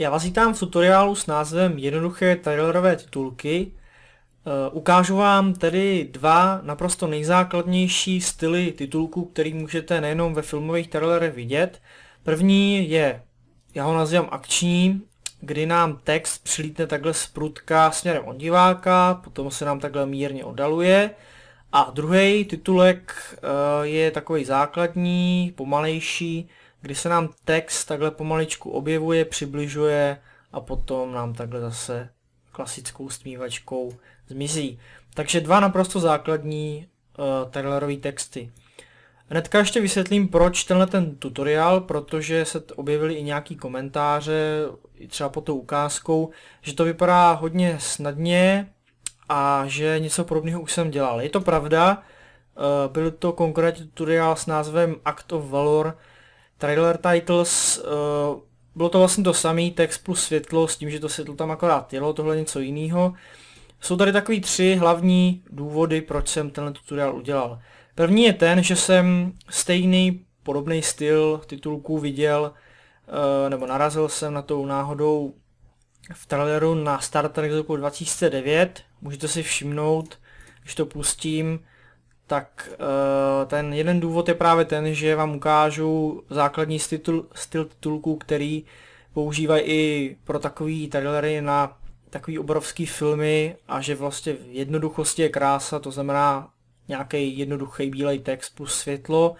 Já vás vítám v tutoriálu s názvem Jednoduché trailerové titulky. Eh, ukážu vám tedy dva naprosto nejzákladnější styly titulků, který můžete nejenom ve filmových trailerech vidět. První je, já ho nazývám akční, kdy nám text přilítne takhle z prutka směrem od diváka, potom se nám takhle mírně oddaluje. A druhý titulek eh, je takový základní, pomalejší, kdy se nám text takhle pomaličku objevuje, přibližuje a potom nám takhle zase klasickou stmívačkou zmizí. Takže dva naprosto základní uh, eh, trailerové texty. Hnedka ještě vysvětlím, proč tenhle ten tutoriál, protože se objevily i nějaký komentáře, třeba pod tou ukázkou, že to vypadá hodně snadně a že něco podobného už jsem dělal. Je to pravda, eh, byl to konkrétní tutoriál s názvem Act of Valor, Trailer titles, uh, bylo to vlastně to samý, text plus světlo, s tím, že to světlo tam akorát jelo, tohle něco jiného. Jsou tady takový tři hlavní důvody, proč jsem tenhle tutoriál udělal. První je ten, že jsem stejný, podobný styl titulků viděl, eh, nebo narazil jsem na tou náhodou v traileru na Star Trek z roku 2009. Můžete si všimnout, když to pustím, tak eh, ten jeden důvod je právě ten, že vám ukážu základní styl, styl titulků, který používají i pro takový trailery na takový obrovský filmy a že vlastně v jednoduchosti je krása, to znamená nějaký jednoduchý bílej text plus světlo. Uh,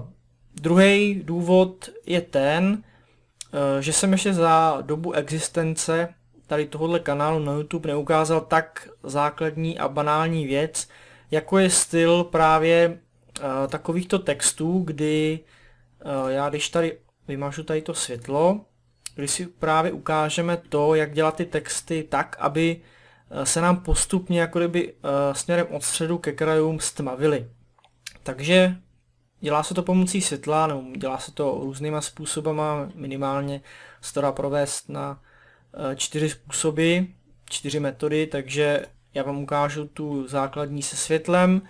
eh, Druhý důvod je ten, uh, že jsem ještě za dobu existence tady tohohle kanálu na YouTube neukázal tak základní a banální věc, jako je styl právě uh, takovýchto textů, kdy uh, já když tady vymažu tady to světlo, když si právě ukážeme to, jak dělat ty texty tak, aby eh, se nám postupně jako kdyby směrem od středu ke krajům stmavily. Takže dělá se to pomocí světla, nebo dělá se to různýma způsobama, minimálně se to dá provést na čtyři způsoby, čtyři metody, takže já vám ukážu tu základní se světlem.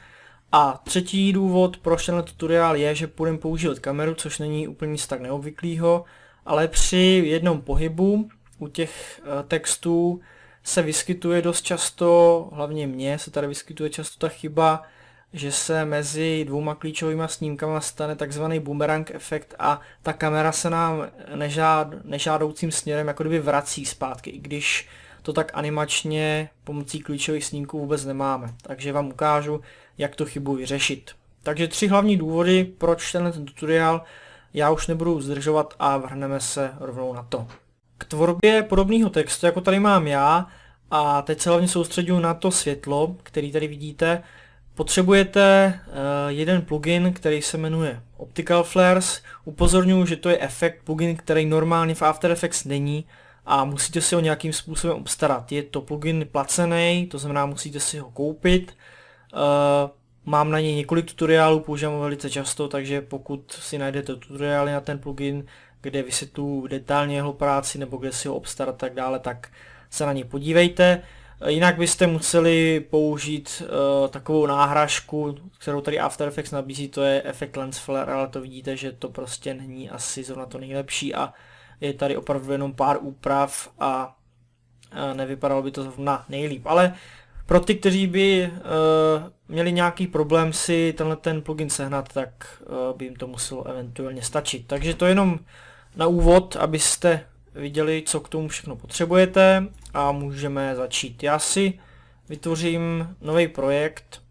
A třetí důvod, proč tenhle tutoriál je, že půjdeme používat kameru, což není úplně nic tak neobvyklého, ale při jednom pohybu u těch eh, textů se vyskytuje dost často, hlavně mně se tady vyskytuje často ta chyba, že se mezi dvouma klíčovými snímkama stane takzvaný boomerang efekt a ta kamera se nám nežád, nežádoucím směrem jako kdyby vrací zpátky, i když to tak animačně pomocí klíčových snímků vůbec nemáme. Takže vám ukážu, jak tu chybu vyřešit. Takže tři hlavní důvody, proč tenhle tutoriál já už nebudu zdržovat a vrhneme se rovnou na to. K tvorbě podobného textu, jako tady mám já, a teď se hlavně soustředím na to světlo, který tady vidíte, potřebujete uh, jeden plugin, který se jmenuje Optical Flares. Upozorňuji, že to je efekt, plugin, který normálně v After Effects není, a musíte si ho nějakým způsobem obstarat. Je to plugin placený, to znamená musíte si ho koupit. Uh, mám na něj několik tutoriálů, používám ho velice často, takže pokud si najdete tutoriály na ten plugin, kde vysvětluju detailně jeho práci nebo kde si ho obstarat tak dále, tak se na ně podívejte. Jinak byste museli použít uh, takovou náhražku, kterou tady After Effects nabízí, to je efekt lens flare, ale to vidíte, že to prostě není asi zrovna to nejlepší a je tady opravdu jenom pár úprav a nevypadalo by to zrovna nejlíp. Ale pro ty, kteří by e, měli nějaký problém si tenhle ten plugin sehnat, tak uh, by jim to muselo eventuálně stačit. Takže to jenom na úvod, abyste viděli, co k tomu všechno potřebujete a můžeme začít. Já si vytvořím nový projekt,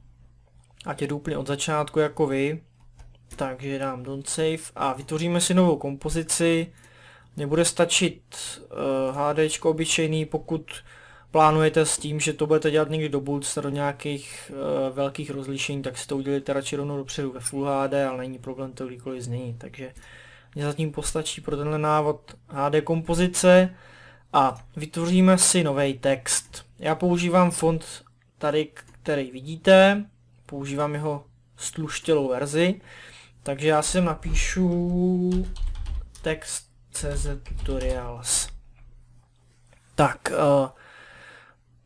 ať je úplně od začátku jako vy. Takže dám don't save a vytvoříme si novou kompozici. Mně bude stačit uh, eh, HD obyčejný, pokud plánujete s tím, že to budete dělat někdy do budoucna do nějakých uh, velkých rozlišení, tak si to udělíte radši rovnou dopředu ve Full HD, ale není problém to kdykoliv změnit. Takže mě zatím postačí pro tenhle návod HD kompozice a vytvoříme si nový text. Já používám font tady, který vidíte, používám jeho stluštělou verzi, takže já si napíšu text CZ Tutorials. Tak, uh,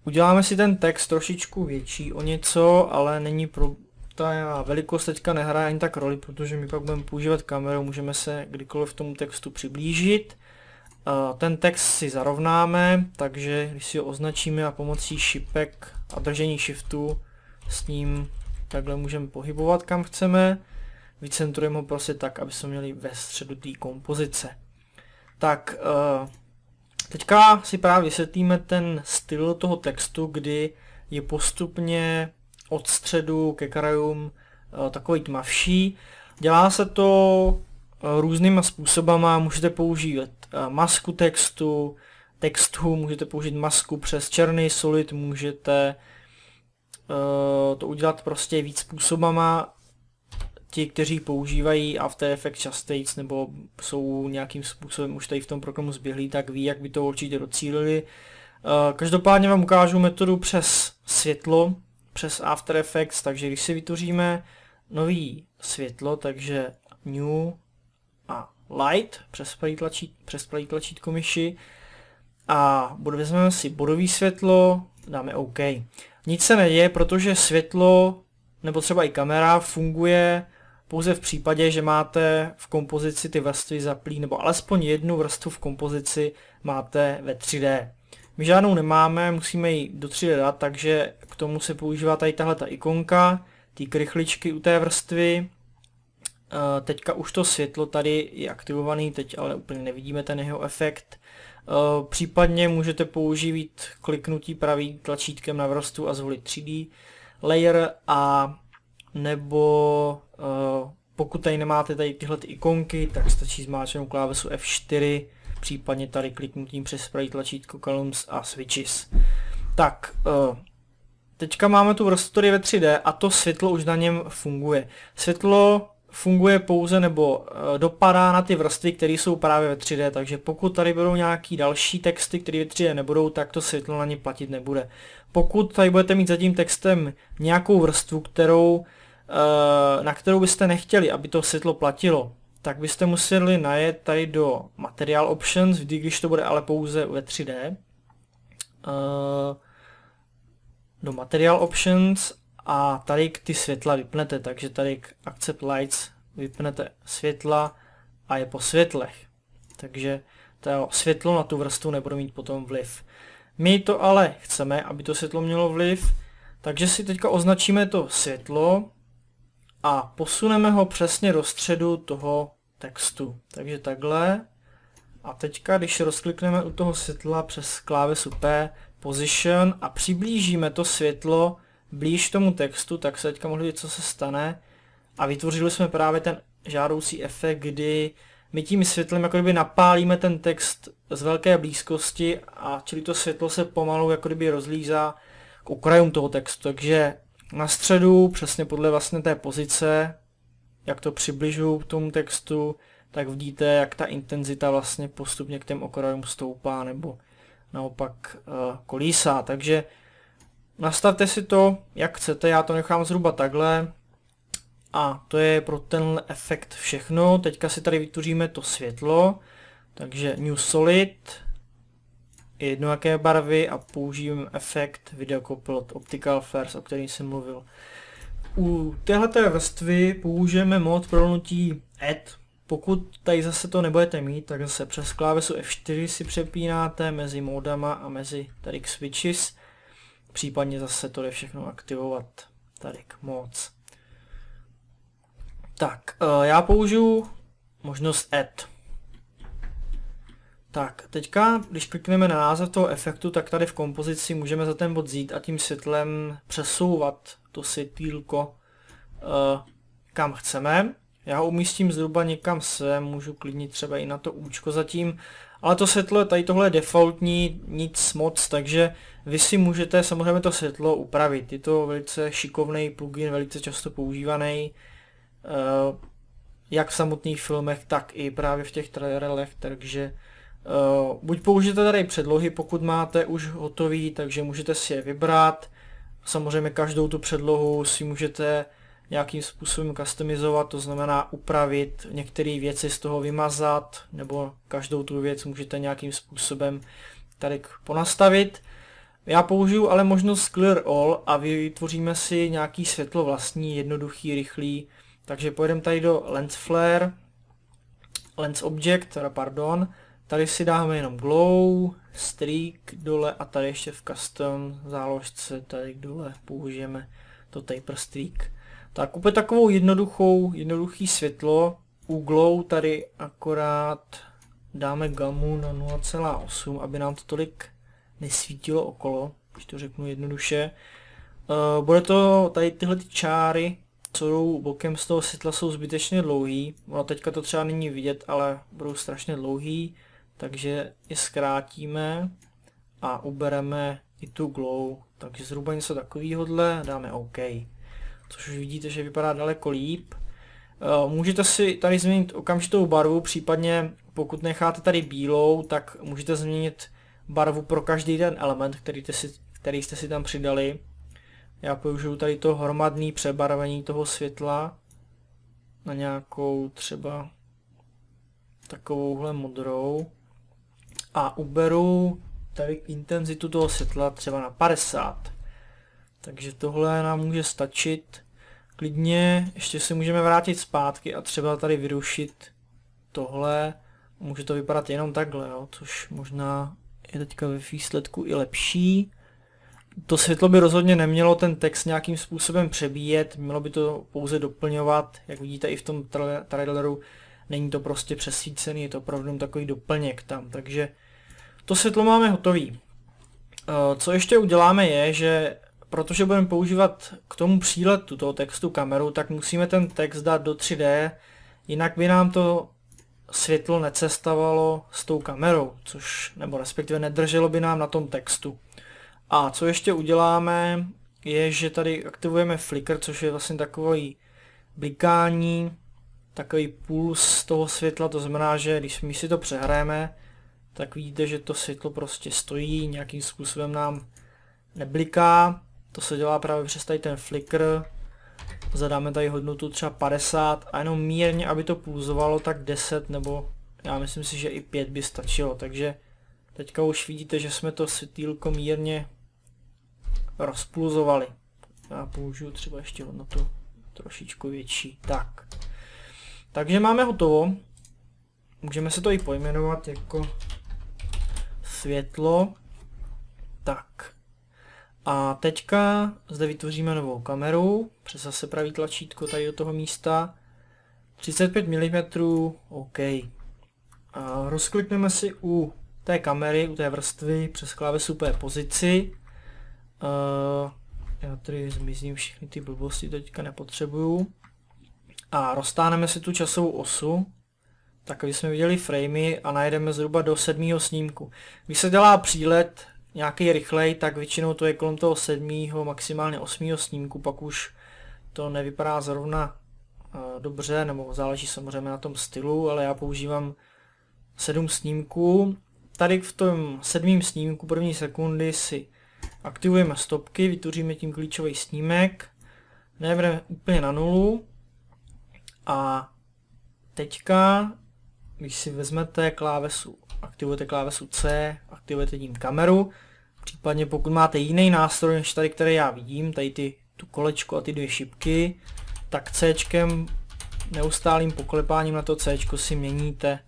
uděláme si ten text trošičku větší o něco, ale není pro... Ta velikost teďka nehraje ani tak roli, protože my pak budeme používat kameru, můžeme se kdykoliv tomu textu přiblížit. Eh, ten text si zarovnáme, takže když si ho označíme a pomocí šipek a držení shiftu s ním takhle můžeme pohybovat kam chceme. Vycentrujeme ho prostě tak, aby jsme měli ve středu té kompozice. Tak eh, teďka si právě vysvětlíme ten styl toho textu, kdy je postupně od středu ke krajům eh, takový tmavší. Dělá se to eh, různýma způsobama, můžete použít masku textu, textu, můžete použít masku přes černý solid, můžete to udělat prostě víc způsobama ti, kteří používají After Effects častejc nebo jsou nějakým způsobem už tady v tom programu zběhlí, tak ví, jak by to určitě docílili. Eh, každopádně vám ukážu metodu přes světlo, přes After Effects, takže když si vytvoříme nový světlo, takže New a Light přes pravý, tlačít, přes pravý tlačítko myši a vezmeme si bodový světlo, dáme OK. Nic se neděje, protože světlo nebo třeba i kamera funguje pouze v případě, že máte v kompozici ty vrstvy zaplý, nebo alespoň jednu vrstvu v kompozici máte ve 3D. My žádnou nemáme, musíme ji do 3D dát, takže k tomu se používá tady tahle ta ikonka, ty krychličky u té vrstvy. Eh, teďka už to světlo tady je aktivovaný, teď ale úplně nevidíme ten jeho efekt. Eh, případně můžete použít kliknutí pravým tlačítkem na vrstvu a zvolit 3D layer a nebo uh, pokud tady nemáte tady tyhle ty ikonky, tak stačí zmáčknout klávesu F4, případně tady kliknutím přes pravý tlačítko Columns a Switches. Tak, uh, teďka máme tu rostory ve 3D a to světlo už na něm funguje. Světlo funguje pouze nebo eh, dopadá na ty vrstvy, které jsou právě ve 3D, takže pokud tady budou nějaký další texty, které ve 3D nebudou, tak to světlo na ně platit nebude. Pokud tady budete mít za tím textem nějakou vrstvu, kterou Eh, na kterou byste nechtěli, aby to světlo platilo, tak byste museli najet tady do Material Options, vždy když to bude ale pouze ve 3D. Eh, do Material Options a tady ty světla vypnete, takže tady k Accept Lights vypnete světla a je po světlech. Takže to světlo na tu vrstvu nebude mít potom vliv. My to ale chceme, aby to světlo mělo vliv, takže si teďka označíme to světlo a posuneme ho přesně do středu toho textu. Takže takhle. A teďka, když rozklikneme u toho světla přes klávesu P, position a přiblížíme to světlo blíž tomu textu, tak se teďka mohli vidět, co se stane. A vytvořili jsme právě ten žádoucí efekt, kdy my tím světlem jako kdyby napálíme ten text z velké blízkosti a čili to světlo se pomalu jako kdyby rozlízá k okrajům toho textu. Takže na středu, přesně podle vlastně té pozice, jak to přibližuju k tomu textu, tak vidíte, jak ta intenzita vlastně postupně k těm okrajům stoupá nebo naopak eh, kolísá. Takže nastavte si to, jak chcete, já to nechám zhruba takhle. A to je pro ten efekt všechno. Teďka si tady vytvoříme to světlo. Takže New Solid, jedno jaké barvy a použijím efekt Video Copilot Optical Flares, o kterém jsem mluvil. U téhleté vrstvy použijeme mod prolnutí Add. Pokud tady zase to nebudete mít, tak zase přes klávesu F4 si přepínáte mezi modama a mezi tady k switches. Případně zase to jde všechno aktivovat tady k moc. Tak, eh, já použiju možnost add. Tak, teďka, když klikneme na název toho efektu, tak tady v kompozici můžeme za ten bod zít a tím světlem přesouvat to světýlko uh, eh, kam chceme. Já ho umístím zhruba někam sem, můžu klidnit třeba i na to účko zatím, ale to světlo, tady tohle je defaultní, nic moc, takže vy si můžete samozřejmě to světlo upravit. Je to velice šikovný plugin, velice často používaný, uh, jak v samotných filmech, tak i právě v těch trailerech, takže Uh, buď použijete tady předlohy, pokud máte už hotový, takže můžete si je vybrat. Samozřejmě každou tu předlohu si můžete nějakým způsobem customizovat, to znamená upravit některé věci z toho vymazat, nebo každou tu věc můžete nějakým způsobem tady ponastavit. Já použiju ale možnost Clear All a vytvoříme si nějaký světlo vlastní, jednoduchý, rychlý. Takže pojedeme tady do Lens Flare, Lens Object, teda pardon, Tady si dáme jenom glow, streak dole a tady ještě v custom záložce tady dole použijeme to taper streak. Tak úplně takovou jednoduchou, jednoduchý světlo. U glow tady akorát dáme gamu na 0,8, aby nám to tolik nesvítilo okolo, když to řeknu jednoduše. Eh, bude to tady tyhle ty čáry, co jdou bokem z toho světla, jsou zbytečně dlouhý. Ono teďka to třeba není vidět, ale budou strašně dlouhý takže je zkrátíme a ubereme i tu glow, takže zhruba něco takovýhodle dáme OK. Což už vidíte, že vypadá daleko líp. Eh, můžete si tady změnit okamžitou barvu, případně pokud necháte tady bílou, tak můžete změnit barvu pro každý ten element, který, jste si, který jste si tam přidali. Já použiju tady to hromadné přebarvení toho světla na nějakou třeba takovouhle modrou a uberu tady intenzitu toho světla třeba na 50. Takže tohle nám může stačit. Klidně ještě si můžeme vrátit zpátky a třeba tady vyrušit tohle. Může to vypadat jenom takhle, jo, což možná je teďka ve výsledku i lepší. To světlo by rozhodně nemělo ten text nějakým způsobem přebíjet, mělo by to pouze doplňovat, jak vidíte i v tom traileru, není to prostě přesvícený, je to opravdu takový doplněk tam, takže to světlo máme hotový. Eh, co ještě uděláme je, že protože budeme používat k tomu příletu toho textu kameru, tak musíme ten text dát do 3D, jinak by nám to světlo necestavalo s tou kamerou, což, nebo respektive nedrželo by nám na tom textu. A co ještě uděláme, je, že tady aktivujeme flicker, což je vlastně takový blikání, takový puls toho světla, to znamená, že když my si to přehráme tak vidíte, že to světlo prostě stojí, nějakým způsobem nám nebliká. To se dělá právě přes tady ten flicker. Zadáme tady hodnotu třeba 50 a jenom mírně, aby to pulzovalo, tak 10 nebo já myslím si, že i 5 by stačilo. Takže teďka už vidíte, že jsme to světýlko mírně rozpulzovali. Já použiju třeba ještě hodnotu trošičku větší. Tak. Takže máme hotovo. Můžeme se to i pojmenovat jako světlo. Tak. A teďka zde vytvoříme novou kameru. Přes zase pravý tlačítko tady do toho místa. 35 mm, OK. A rozklikneme si u té kamery, u té vrstvy přes klávesu P pozici. Uh, já tady zmizím všechny ty blbosti, teďka nepotřebuju. A roztáhneme si tu časovou osu aby jsme viděli framey a najedeme zhruba do sedmého snímku. Když se dělá přílet nějaký rychlej, tak většinou to je kolem toho sedmého, maximálně osmého snímku, pak už to nevypadá zrovna eh, dobře, nebo záleží samozřejmě na tom stylu, ale já používám sedm snímků. Tady v tom sedmém snímku první sekundy si aktivujeme stopky, vytvoříme tím klíčový snímek, nebudeme úplně na nulu a teďka když si vezmete klávesu, aktivujete klávesu C, aktivujete tím kameru, případně pokud máte jiný nástroj než tady, který já vidím, tady ty, tu kolečko a ty dvě šipky, tak C neustálým poklepáním na to C si měníte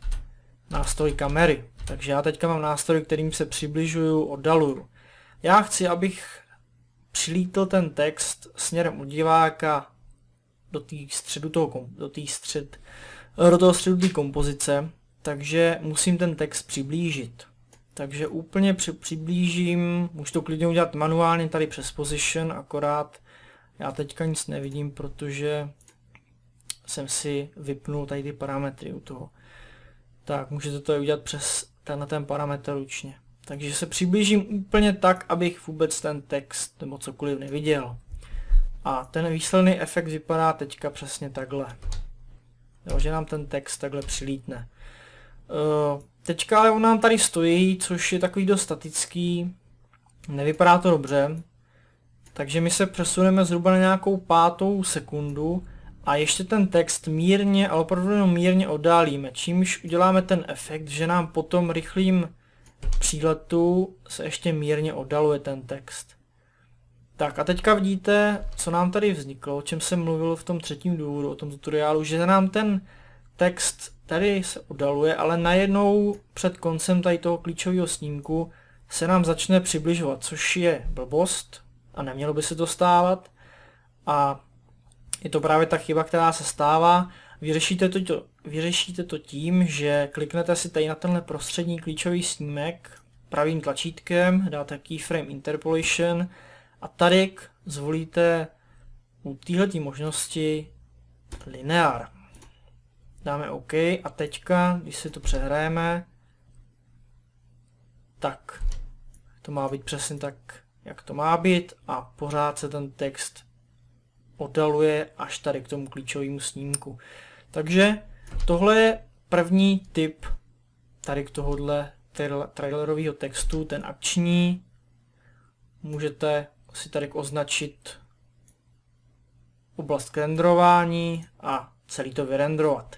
nástroj kamery. Takže já teďka mám nástroj, kterým se přibližuju, oddaluju. Já chci, abych přilítl ten text směrem od diváka do té středu toho, do té střed, do toho středu té kompozice, takže musím ten text přiblížit. Takže úplně při, přiblížím, můžu to klidně udělat manuálně tady přes position, akorát já teďka nic nevidím, protože jsem si vypnul tady ty parametry u toho. Tak, můžete to udělat přes tenhle ten parametr ručně. Takže se přiblížím úplně tak, abych vůbec ten text nebo cokoliv neviděl. A ten výsledný efekt vypadá teďka přesně takhle jo, že nám ten text takhle přilítne. Uh, teďka ale on nám tady stojí, což je takový dost statický, nevypadá to dobře, takže my se přesuneme zhruba na nějakou pátou sekundu a ještě ten text mírně, ale opravdu jenom mírně oddálíme, čímž uděláme ten efekt, že nám potom rychlým příletu se ještě mírně oddaluje ten text. Tak a teďka vidíte, co nám tady vzniklo, o čem jsem mluvil v tom třetím důvodu, o tom tutoriálu, že nám ten text tady se odaluje, ale najednou před koncem tady toho klíčového snímku se nám začne přibližovat, což je blbost a nemělo by se to stávat. A je to právě ta chyba, která se stává. Vyřešíte to, vyřešíte to tím, že kliknete si tady na tenhle prostřední klíčový snímek pravým tlačítkem, dáte keyframe interpolation, a tady zvolíte u této možnosti linear. Dáme OK a teďka, když si to přehráme, tak to má být přesně tak, jak to má být a pořád se ten text oddaluje až tady k tomu klíčovému snímku. Takže tohle je první typ tady k tohohle trailerového textu, ten akční. Můžete si tady označit oblast k a celý to vyrendrovat.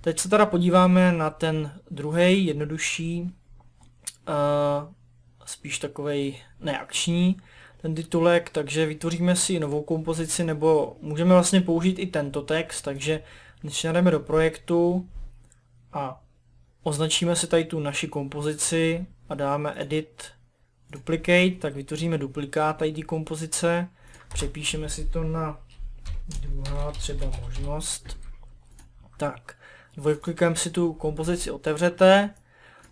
Teď se teda podíváme na ten druhý, jednodušší, uh, spíš takový neakční ten titulek, takže vytvoříme si novou kompozici nebo můžeme vlastně použít i tento text, takže začneme do projektu a označíme si tady tu naši kompozici a dáme edit duplicate, tak vytvoříme duplikát ID kompozice, přepíšeme si to na druhá třeba možnost. Tak, dvojklikem si tu kompozici otevřete.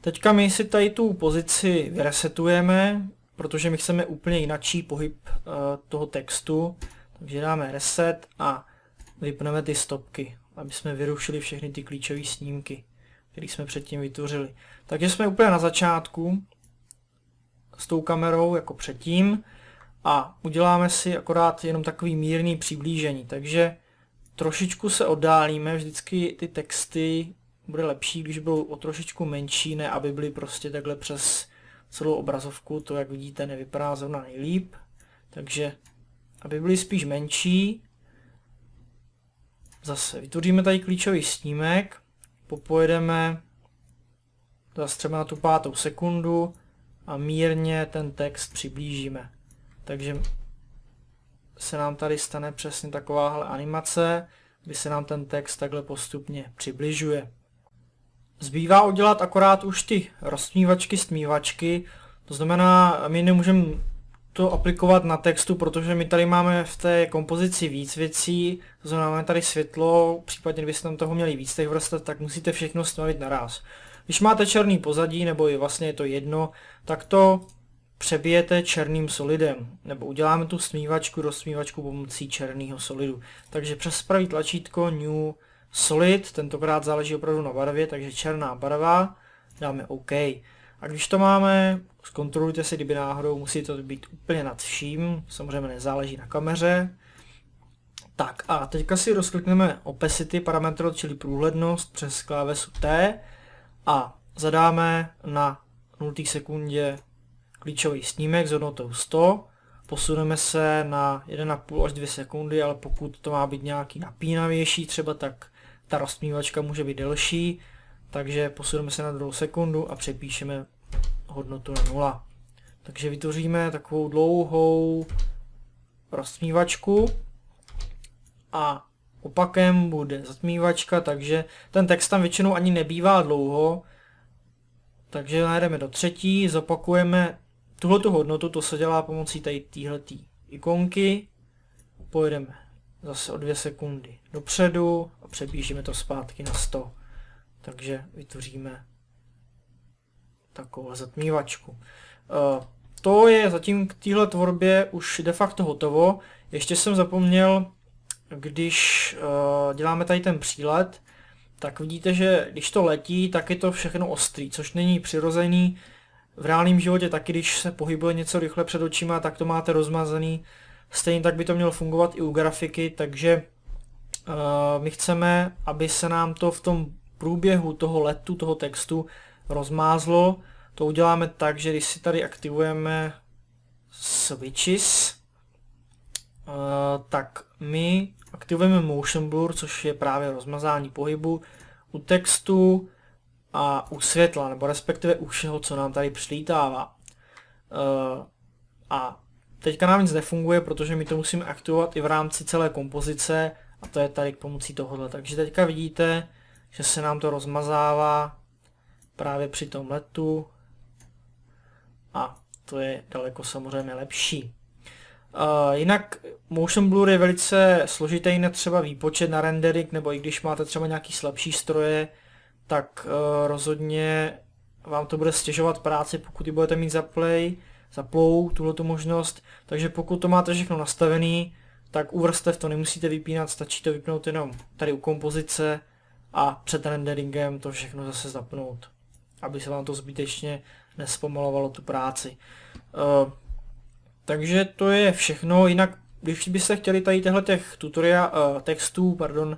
Teďka my si tady tu pozici resetujeme, protože my chceme úplně jinakší pohyb uh, toho textu. Takže dáme reset a vypneme ty stopky, aby jsme vyrušili všechny ty klíčové snímky, které jsme předtím vytvořili. Takže jsme úplně na začátku s tou kamerou jako předtím a uděláme si akorát jenom takový mírný přiblížení, takže trošičku se oddálíme, vždycky ty texty bude lepší, když budou o trošičku menší, ne aby byly prostě takhle přes celou obrazovku, to jak vidíte nevypadá zrovna nejlíp, takže aby byly spíš menší, zase vytvoříme tady klíčový snímek, popojedeme zase třeba na tu pátou sekundu, a mírně ten text přiblížíme. Takže se nám tady stane přesně takováhle animace, kdy se nám ten text takhle postupně přibližuje. Zbývá udělat akorát už ty roztmívačky, stmívačky, to znamená, my nemůžeme to aplikovat na textu, protože my tady máme v té kompozici víc věcí, to znamená, máme tady světlo, případně kdybyste tam toho měli víc těch vrstev, tak musíte všechno stmavit naraz. Když máte černý pozadí, nebo i vlastně je to jedno, tak to přebijete černým solidem, nebo uděláme tu smívačku do smívačku pomocí černého solidu. Takže přes pravý tlačítko New Solid, tentokrát záleží opravdu na barvě, takže černá barva, dáme OK. A když to máme, zkontrolujte si, kdyby náhodou musí to být úplně nad vším, samozřejmě nezáleží na kameře. Tak a teďka si rozklikneme opacity parametr, čili průhlednost přes klávesu T a zadáme na 0. sekundě klíčový snímek s hodnotou 100, posuneme se na 1,5 až 2 sekundy, ale pokud to má být nějaký napínavější třeba, tak ta rozmývačka může být delší, takže posuneme se na druhou sekundu a přepíšeme hodnotu na 0. Takže vytvoříme takovou dlouhou rozmývačku a Opakem bude zatmívačka, takže ten text tam většinou ani nebývá dlouho. Takže najdeme do třetí, zopakujeme tuhletu tu hodnotu, to se dělá pomocí tady týhletý ikonky. Pojedeme zase o dvě sekundy dopředu a přepíšeme to zpátky na 100. Takže vytvoříme takovou zatmívačku. Eh, to je zatím k téhle tvorbě už de facto hotovo. Ještě jsem zapomněl když uh, děláme tady ten přílet, tak vidíte, že když to letí, tak je to všechno ostrý, což není přirozený. V reálném životě taky, když se pohybuje něco rychle před očima, tak to máte rozmazený. Stejně tak by to mělo fungovat i u grafiky, takže uh, my chceme, aby se nám to v tom průběhu toho letu, toho textu rozmázlo. To uděláme tak, že když si tady aktivujeme switches, uh, tak my Aktivujeme Motion Blur, což je právě rozmazání pohybu u textu a u světla, nebo respektive u všeho, co nám tady přilítává. Eh, a teďka nám nic nefunguje, protože my to musíme aktivovat i v rámci celé kompozice a to je tady k pomocí tohohle. Takže teďka vidíte, že se nám to rozmazává právě při tom letu a to je daleko samozřejmě lepší. Uh, jinak Motion Blur je velice složitý na třeba výpočet na rendering, nebo i když máte třeba nějaký slabší stroje, tak uh, rozhodně vám to bude stěžovat práci, pokud ji budete mít za play, za plou, tuhle tu možnost. Takže pokud to máte všechno nastavený, tak u vrstev to nemusíte vypínat, stačí to vypnout jenom tady u kompozice a před renderingem to všechno zase zapnout, aby se vám to zbytečně nespomalovalo tu práci. Uh, takže to je všechno, jinak když byste chtěli tady těchto těch tutoriál, uh, eh, textů pardon,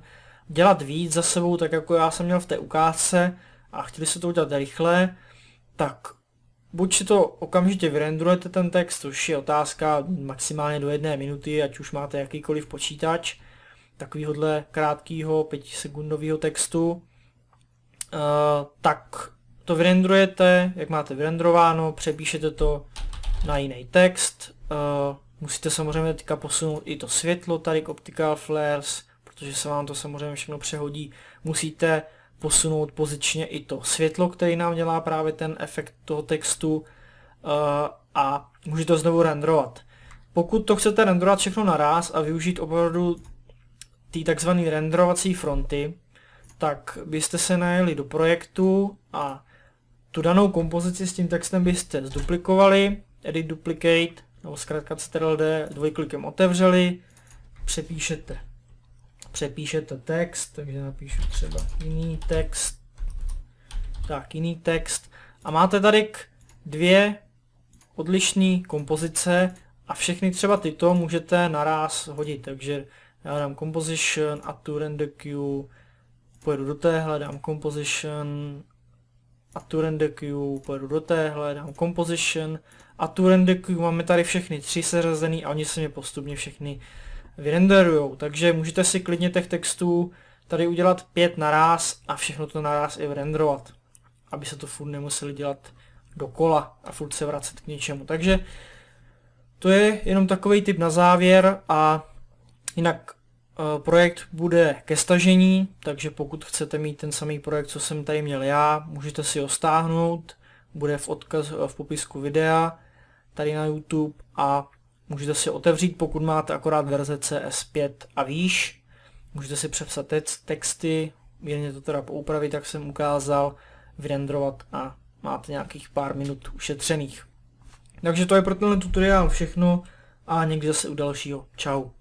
dělat víc za sebou, tak jako já jsem měl v té ukázce a chtěli se to udělat rychle, tak buď si to okamžitě vyrendrujete ten text, což je otázka maximálně do jedné minuty, ať už máte jakýkoliv počítač, takovýhodle krátkýho pětisekundového textu, uh, tak to vyrendrujete, jak máte vyrendrováno, přepíšete to na jiný text, Uh, musíte samozřejmě teďka posunout i to světlo tady k optical flares, protože se vám to samozřejmě všechno přehodí. Musíte posunout pozičně i to světlo, který nám dělá právě ten efekt toho textu uh, a můžete to znovu renderovat. Pokud to chcete renderovat všechno naraz a využít opravdu ty takzvané renderovací fronty, tak byste se najeli do projektu a tu danou kompozici s tím textem byste zduplikovali, edit duplicate nebo zkrátka D, dvojklikem otevřeli, přepíšete, přepíšete text, takže napíšu třeba jiný text, tak jiný text a máte tady dvě odlišné kompozice a všechny třeba tyto můžete naraz hodit, takže já dám composition a to render queue, pojedu do téhle, dám composition a to render queue, pojedu do téhle, dám composition a tu renderku máme tady všechny tři seřazený a oni se mě postupně všechny vyrenderujou. Takže můžete si klidně těch textů tady udělat pět naraz a všechno to naraz i vrenderovat, aby se to furt nemuseli dělat dokola a furt se vracet k něčemu. Takže to je jenom takový tip na závěr a jinak eh, projekt bude ke stažení, takže pokud chcete mít ten samý projekt, co jsem tady měl já, můžete si ho stáhnout, bude v, odkaz, eh, v popisku videa tady na YouTube a můžete si otevřít, pokud máte akorát verze CS5 a výš. Můžete si přepsat text, texty, mírně to teda poupravit, jak jsem ukázal, vyrendrovat a máte nějakých pár minut ušetřených. Takže to je pro tenhle tutoriál všechno a někde se u dalšího. Čau.